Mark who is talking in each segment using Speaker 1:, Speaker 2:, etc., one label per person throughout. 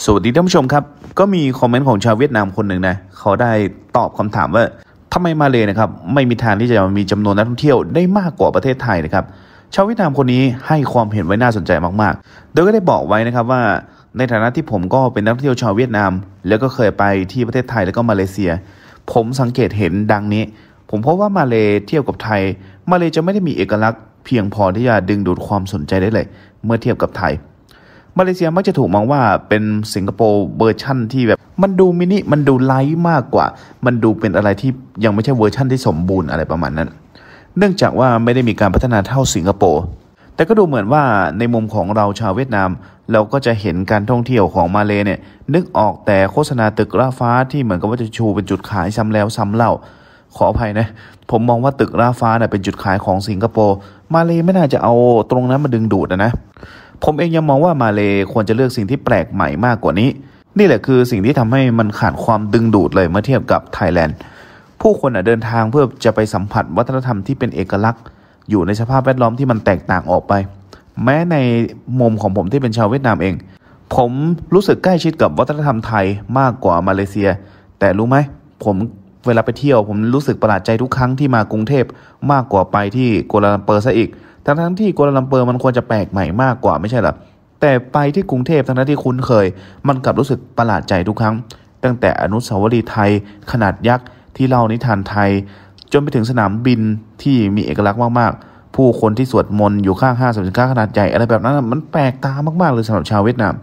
Speaker 1: สวัสดีท่านผู้ชมครับก็มีคอมเมนต์ของชาวเวียดนามคนหนึ่งนะเขาได้ตอบคำถามว่าทำไมมาเลยนะครับไม่มีทางที่จะมีจำนวนนักท่องเที่ยวได้มากกว่าประเทศไทยนะครับชาวเวียดนามคนนี้ให้ความเห็นไว้น่าสนใจมาก ๆ โดยก็ได้บอกไว้นะครับว่าในฐานะที่ผมก็เป็นนักท่องเที่ยวชาวเวียดนาม แล้วก็เคยไปที่ประเทศไทยแล้วก็มาเลเซีย ผมสังเกตเห็นดังนี้ ผมพบว่ามาเลเทียบกับไทย มาเลจะไม่ได้มีเอกลักษณ์เพียงพอที่จะดึงดูดความสนใจได้เลย เมื่อเทียบกับไทยมาเลเซีย มักจะถูกมองว่าเป็นสิงคโปร์เวอร์ชั่นที่แบบมันดูมินิมันดูไลท์มากกว่า มันดูเป็นอะไรที่ยังไม่ใช่เวอร์ชั่นที่สมบูรณ์อะไรประมาณนั้น เนื่องจากว่าไม่ได้มีการพัฒนาเท่าสิงคโปร์แต่ก็ดูเหมือนว่าในมุมของเราชาวเวียดนาม เราก็จะเห็นการท่องเที่ยวของมาเลเนี่ย นึกออกแต่โฆษณาตึกราฟ้าที่เหมือนกับว่าจะชูเป็นจุดขายซ้ำแล้วซ้ำเล่า ขออภัยนะผมมองว่าตึกราฟ้าเน่ยเป็นจุดขายของสิงคโปร์มาเลไม่น่าจะเอาตรงนั้นมาดึงดูดนะนะผมเองยังมองว่ามาเลยควรจะเลือกสิ่งที่แปลกใหม่มากกว่านี้ นี่แหละคือสิ่งที่ทำให้มันขาดความดึงดูดเลยเมื่อเทียบกับไทยแลนด์ผู้คนเดินทางเพื่อจะไปสัมผัสวัฒนธรรมที่เป็นเอกลักษณ์ อยู่ในสภาพแวดล้อมที่มันแตกต่างออกไป แม้ในมุมของผมที่เป็นชาวเวียดนามเอง ผมรู้สึกใกล้ชิดกับวัฒนธรรมไทยมากกว่ามาเลเซีย แต่รู้ไหมผมเวลาไปเที่ยวผมรู้สึกประหลาดใจทุกครั้งที่มากรุงเทพมากกว่าไปที่กัวลาลัมเปอร์ซะอีกทั้งทั้งที่กัวลาลัมเปอร์มันควรจะแปลกใหม่มากกว่าไม่ใช่หรอ แต่ไปที่กรุงเทพทั้งที่คุ้นเคยมันกลับรู้สึกประหลาดใจทุกครั้ง ตั้งแต่อนุสาวรีย์ไทยขนาดยักษ์ที่เล่านิทานไทย จนไปถึงสนามบินที่มีเอกลักษณ์มากๆ ผู้คนที่สวดมนต์อยู่ข้างห้างสรรพสินค้าขนาดใหญ่อะไรแบบนั้นมันแปลกตามากๆเลยสำหรับชาวเวียดนาม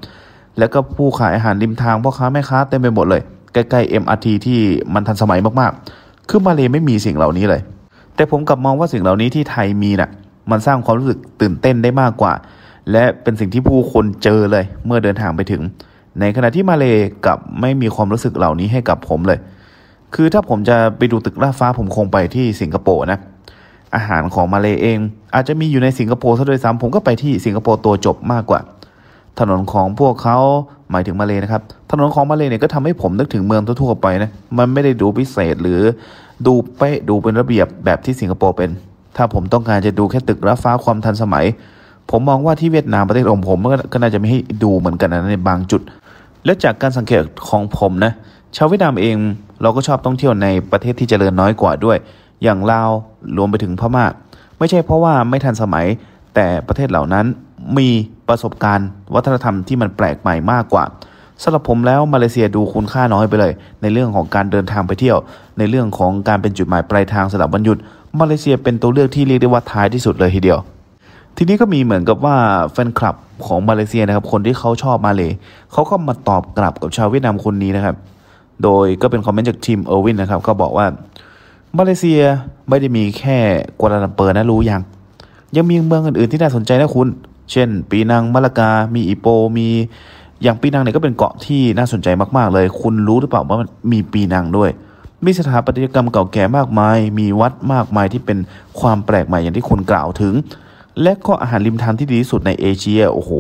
Speaker 1: แล้วก็ผู้ขายอาหารริมทางพ่อค้าแม่ค้าเต็มไปหมดเลย ใกล้ๆ MRT ที่มันทันสมัยมากๆ คือมาเลยไม่มีสิ่งเหล่านี้เลย แต่ผมกลับมองว่าสิ่งเหล่านี้ที่ไทยมีนะ่ะมันสร้างความรู้สึกตื่นเต้นได้มากกว่า และเป็นสิ่งที่ผู้คนเจอเลยเมื่อเดินทางไปถึง ในขณะที่มาเลกับไม่มีความรู้สึกเหล่านี้ให้กับผมเลย คือถ้าผมจะไปดูตึกราฟ้าผมคงไปที่สิงคโปร์นะอาหารของมาเลเอง อาจจะมีอยู่ในสิงคโปร์ซะด้วยซ้ำผมก็ไปที่สิงคโปร์ตัวจบมากกว่า ถนนของพวกเขาหมายถึงมาเลนะครับ ถนนของมาเลเนี่ยก็ทำให้ผมนึกถึงเมืองทั่วๆไปนะมันไม่ได้ดูพิเศษหรือ ดูเป๊ะดูเป็นระเบียบแบบที่สิงคโปร์เป็นถ้าผมต้องการจะดูแค่ตึกระฟ้าความทันสมัยผมมองว่าที่เวียดนามประเทศของผมก็น่าจะไม่ให้ดูเหมือนกันนะในบางจุด และจากการสังเกตของผมนะชาวเวียดนามเองเราก็ชอบท่องเที่ยวในประเทศที่เจริญน้อยกว่าด้วย อย่างลาวรวมไปถึงพมา่าไม่ใช่เพราะว่าไม่ทันสมัย แต่ประเทศเหล่านั้นมีประสบการณ์วัฒนธรรมที่มันแปลกใหม่มากกว่าสำหรับผมแล้วมาเลเซียดูคุณค่าน้อยไปเลย ในเรื่องของการเดินทางไปเที่ยว ในเรื่องของการเป็นจุดหมายปลายทางสำหรับวันหยุดมาเลเซียเป็นตัวเลือกที่เรียกได้ว่าท้ายที่สุดเลยทีเดียว ทีนี้ก็มีเหมือนกับว่าแฟนคลับของมาเลเซียนะครับ คนที่เขาชอบมาเลยเขาก็มาตอบกลับกับชาวเวียดนามคนนี้นะครับ โดยก็เป็นคอมเมนต์จากทีมเออร์วินนะครับก็บอกว่า มาเลเซียไม่ได้มีแค่กัวลาลัมเปอร์นะรู้ยัง ยังมีเมืองอื่นๆ ที่น่าสนใจนะคุณ เช่นปีนังมาลากา มีอีโป มีอย่างปีนังเนี่ยก็เป็นเกาะที่น่าสนใจมาก ๆ เลย คุณรู้หรือเปล่าว่ามันมีปีนังด้วยมีสถาปัตยกรรมเก่าแก่มากมาย มีวัดมากมายที่เป็นความแปลกใหม่อย่างที่คุณกล่าวถึง และก็อาหารริมทางที่ดีที่สุดในเอเชียโอ้โห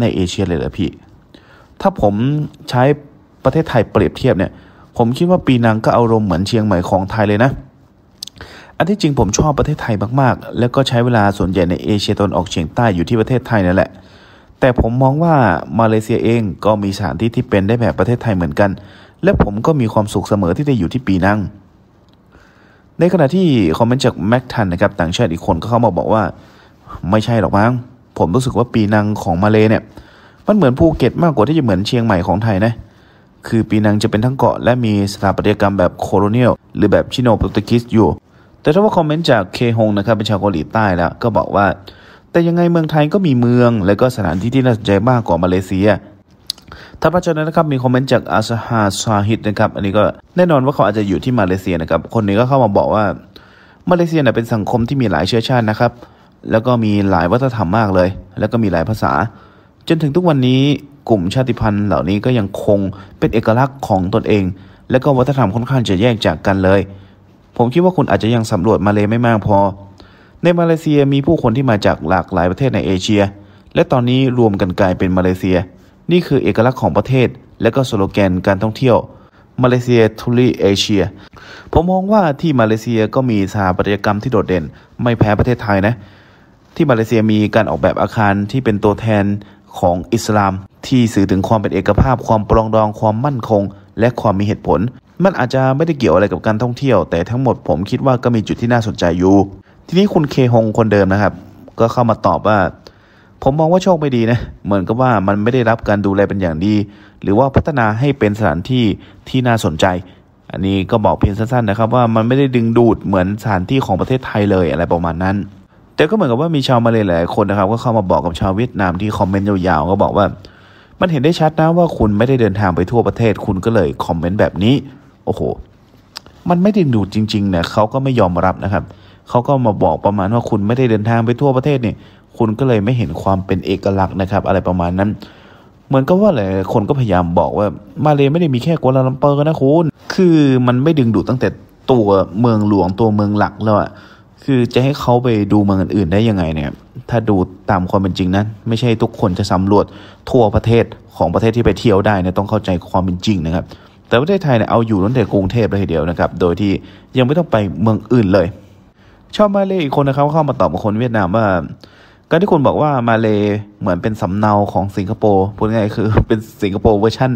Speaker 1: ในเอเชียเลยเหรอพี่ถ้าผมใช้ประเทศไทยเปรียบเทียบเนี่ยผมคิดว่าปีนังก็อารมณ์เหมือนเชียงใหม่ของไทยเลยนะ อันที่จริงผมชอบประเทศไทยมากๆ แล้วก็ใช้เวลาส่วนใหญ่ในเอเชียตอนออกเฉียงใต้อยู่ที่ประเทศไทยนั่นแหละแต่ผมมองว่ามาเลเซียเองก็มีสถานที่ที่เป็นได้แบบประเทศไทยเหมือนกันและผมก็มีความสุขเสมอที่ได้อยู่ที่ปีนัง ในขณะที่คอมเมนต์จากแม็กทันนะครับต่างชาติอีกคนก็เข้ามาบอกว่า ไม่ใช่หรอกมั้งผมรู้สึกว่าปีนังของมาเลเนี่ย มันเหมือนภูเก็ตมากกว่าที่จะเหมือนเชียงใหม่ของไทยนะคือปีนังจะเป็นทั้งเกาะและมีสถาปัตยกรรมแบบโคโลเนียล หรือแบบชิโนโปรตุกิสอยู่ แต่ถ้าว่าคอมเมนต์จากเคฮงนะครับเป็นชาวเกาหลีใต้แล้วก็บอกว่า แต่ยังไงเมืองไทยก็มีเมืองและก็สถานที่ที่น่าสนใจมากกว่ามาเลเซียถ้าพราจฉะนั้นนะครับมีคอมเมนต์จากอาสฮาซาฮิดนะครับอันนี้ก็แน่นอนว่าเขาอาจจะอยู่ที่มาเลเซียนะครับคนนี้ก็เข้ามาบอกว่า มาเลเซียเป็นสังคมที่มีหลายเชื้อชาตินะครับ แล้วก็มีหลายวัฒนธรรมมากเลย แล้วก็มีหลายภาษา จนถึงทุกวันนี้กลุ่มชาติพันธุ์เหล่านี้ก็ยังคงเป็นเอกลักษณ์ของตนเอง และก็วัฒนธรรมค่อนข้างจะแยกจากกันเลย ผมคิดว่าคุณอาจจะยังสำรวจมาเลยไม่มากพอ ในมาเลเซียมีผู้คนที่มาจากหลากหลายประเทศในเอเชีย และตอนนี้รวมกันกลายเป็นมาเลเซียนี่คือเอกลักษณ์ของประเทศและก็สโลแกนการท่องเที่ยวมาเลเซียทุลีเอเชียผมมองว่าที่มาเลเซียก็มีสถาปัตยกรรมที่โดดเด่น ไม่แพ้ประเทศไทยนะ ที่มาเลเซียมีการออกแบบอาคารที่เป็นตัวแทนของอิสลาม ที่สื่อถึงความเป็นเอกภาพความปรองดองความมั่นคง และความมีเหตุผล มันอาจจะไม่ได้เกี่ยวอะไรกับการท่องเที่ยวแต่ทั้งหมดผมคิดว่าก็มีจุดที่น่าสนใจอยู่ ทีนี้คุณเคฮงคนเดิมนะครับ ก็เข้ามาตอบว่าผมมองว่าโชคไม่ดีนะ เหมือนกับว่ามันไม่ได้รับการดูแลเป็นอย่างดี หรือว่าพัฒนาให้เป็นสถานที่ที่น่าสนใจ อันนี้ก็บอกเพียงสั้นๆนะครับ ว่ามันไม่ได้ดึงดูดเหมือนสถานที่ของประเทศไทยเลยอะไรประมาณนั้น แต่ก็เหมือนกับว่ามีชาวมาเลยหลายคนนะครับก็เข้ามาบอกกับชาวเวียดนามที่คอมเมนต์ยาวๆก็บอกว่า มันเห็นได้ชัดนะว่าคุณไม่ได้เดินทางไปทั่วประเทศคุณก็เลยคอมเมนต์แบบนี้โอ้โหมันไม่ดึงดูดจริงๆเนะเขาก็ไม่ยอมรับนะครับเขาก็มาบอกประมาณว่าคุณไม่ได้เดินทางไปทั่วประเทศเนี่ยคุณก็เลยไม่เห็นความเป็นเอกลักษณ์นะครับอะไรประมาณนั้น เหมือนกับว่าหลายคนก็พยายามบอกว่ามาเลไม่ได้มีแค่กัวลาลัมเปอร์นะคุณ คือมันไม่ดึงดูดตั้งแต่ตัวเมืองหลวงตัวเมืองหลักแล้วอะคือจะให้เขาไปดูเมืองอื่นได้ยังไงเนี่ย ถ้าดูตามความเป็นจริงนั้น ไม่ใช่ทุกคนจะสำรวจทั่วประเทศของประเทศที่ไปเที่ยวได้เนี่ยต้องเข้าใจความเป็นจริงนะครับ แต่ประเทศไทยเนี่ยเอาอยู่ตั้งแต่กรุงเทพเลยทีเดียวนะครับ โดยที่ยังไม่ต้องไปเมืองอื่นเลย ชอบมาเลยอีกคนนะครับเข้ามาตอบกับคนเวียดนามว่าการที่คุณบอกว่ามาเลเหมือนเป็นสำเนาของสิงคโปร์พูดง่ายคือเป็นสิงคโปร์เวอร์ชัน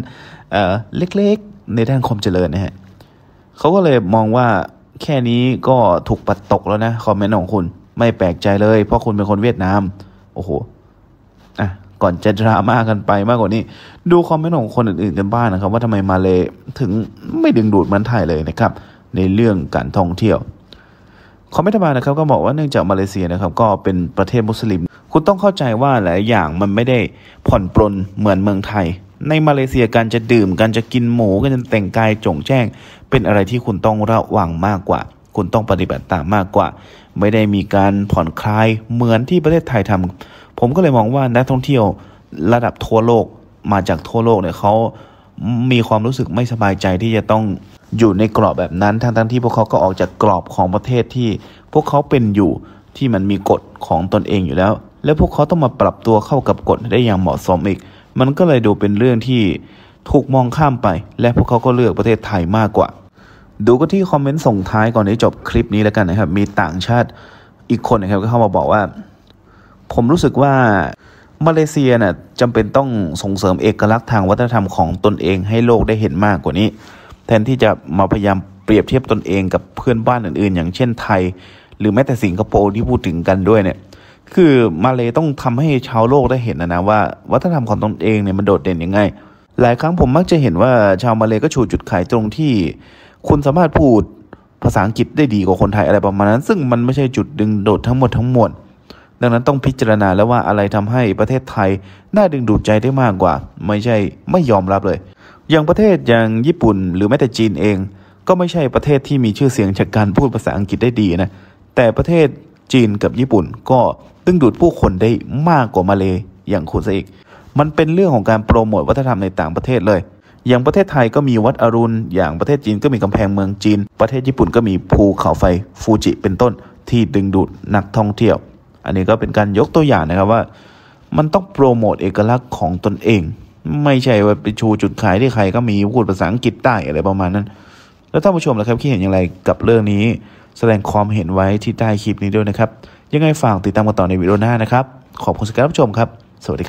Speaker 1: เอ่อเล็กๆ ในด้านความเจริญนะฮะเขาก็เลยมองว่าแค่นี้ก็ถูกปัดตกแล้วนะ คอมเมนต์ของคุณไม่แปลกใจเลย เพราะคุณเป็นคนเวียดนามโอ้โห อ่ะก่อนจะดราม่ากันไปมากกว่านี้ ดูคอมเมนต์ของคนอื่นๆกันบ้างนนะครับ ว่าทำไมมาเลถึงไม่ดึงดูดมันไทยเลยนะครับ ในเรื่องการท่องเที่ยวคอมเมนต์มานะครับก็บอกว่าเนื่องจากมาเลเซียนะครับก็เป็นประเทศมุสลิม คุณต้องเข้าใจว่าหลายอย่างมันไม่ได้ผ่อนปลนเหมือนเมืองไทย ในมาเลเซียการจะดื่มการจะกินหมูการจะแต่งกายจงแจ้งเป็นอะไรที่คุณต้องระวังมากกว่า คุณต้องปฏิบัติตามมากกว่า ไม่ได้มีการผ่อนคลายเหมือนที่ประเทศไทยทำ ผมก็เลยมองว่านักท่องเที่ยวระดับทั่วโลกมาจากทั่วโลกเนี่ยเขามีความรู้สึกไม่สบายใจที่จะต้องอยู่ในกรอบแบบนั้นทั้งทงที่พวกเขาก็ออกจากกรอบของประเทศที่ พวกเขาเป็นอยู่ที่มันมีกฎของตนเองอยู่แล้ว แล้วพวกเขาต้องมาปรับตัวเข้ากับกฎได้อย่างเหมาะสมอีก มันก็เลยดูเป็นเรื่องที่ถูกมองข้ามไป และพวกเขาก็เลือกประเทศไทยมากกว่า ดูก็ที่คอมเมนต์ส่งท้ายก่อนที่จบคลิปนี้แล้วกันนะครับมีต่างชาติอีกคนนะครับก็เข้ามาบอกว่า ผมรู้สึกว่ามาเลเซียน่ะจำเป็นต้องส่งเสริมเอกลักษณ์ทางวัฒนธรรมของตนเองให้โลกได้เห็นมากกว่านี้แทนที่จะมาพยายามเปรียบเทียบตนเองกับเพื่อนบ้านอื่น ๆ อย่างเช่นไทย หรือแม้แต่สิงคโปร์ที่พูดถึงกันด้วยเนี่ยคือมาเลยต้องทำให้ชาวโลกได้เห็นนะนะว่าวัฒนธรรมของตนเองเนี่ยมันโดดเด่นยังไงหลายครั้งผมมักจะเห็นว่าชาวมาเลยก็ชูจุดขายตรงที่ คุณสามารถพูดภาษาอังกฤษได้ดีกว่าคนไทยอะไรประมาณนั้น ซึ่งมันไม่ใช่จุดดึงโดดทั้งหมดทั้งมวลดังนั้นต้องพิจารณาแล้วว่าอะไรทำให้ประเทศไทยน่าดึงดูดใจได้มากกว่า ไม่ใช่ไม่ยอมรับเลยอย่างประเทศอย่างญี่ปุ่นหรือแม้แต่จีนเอง ก็ไม่ใช่ประเทศที่มีชื่อเสียงจากการพูดภาษาอังกฤษได้ดีนะแต่ประเทศจีนกับญี่ปุ่นก็ดึงดูดผู้คนได้มากกว่ามาเลยอย่างคุณซะอีกมันเป็นเรื่องของการโปรโมทวัฒนธรรมในต่างประเทศเลย อย่างประเทศไทยก็มีวัดอรุณอย่างประเทศจีนก็มีกำแพงเมืองจีน ประเทศญี่ปุ่นก็มีภูเขาไฟฟูจิเป็นต้น ที่ดึงดูดนักท่องเที่ยว อันนี้ก็เป็นการยกตัวอย่างนะครับว่า มันต้องโปรโมทเอกลักษณ์ของตนเองไม่ใช่ว่าไปชูจุดขายที่ใครก็มีพูดภาษาอังกฤษใต้อะไรประมาณนั้น แล้วท่านผู้ชมนะครับคิดเห็นอย่างไรกับเรื่องนี้ แสดงความเห็นไว้ที่ใต้คลิปนี้ด้วยนะครับ ยังไงฝากติดตามกันต่อในวิดีโอหน้านะครับ ขอบคุณสำหรับชมครับ สวัสดี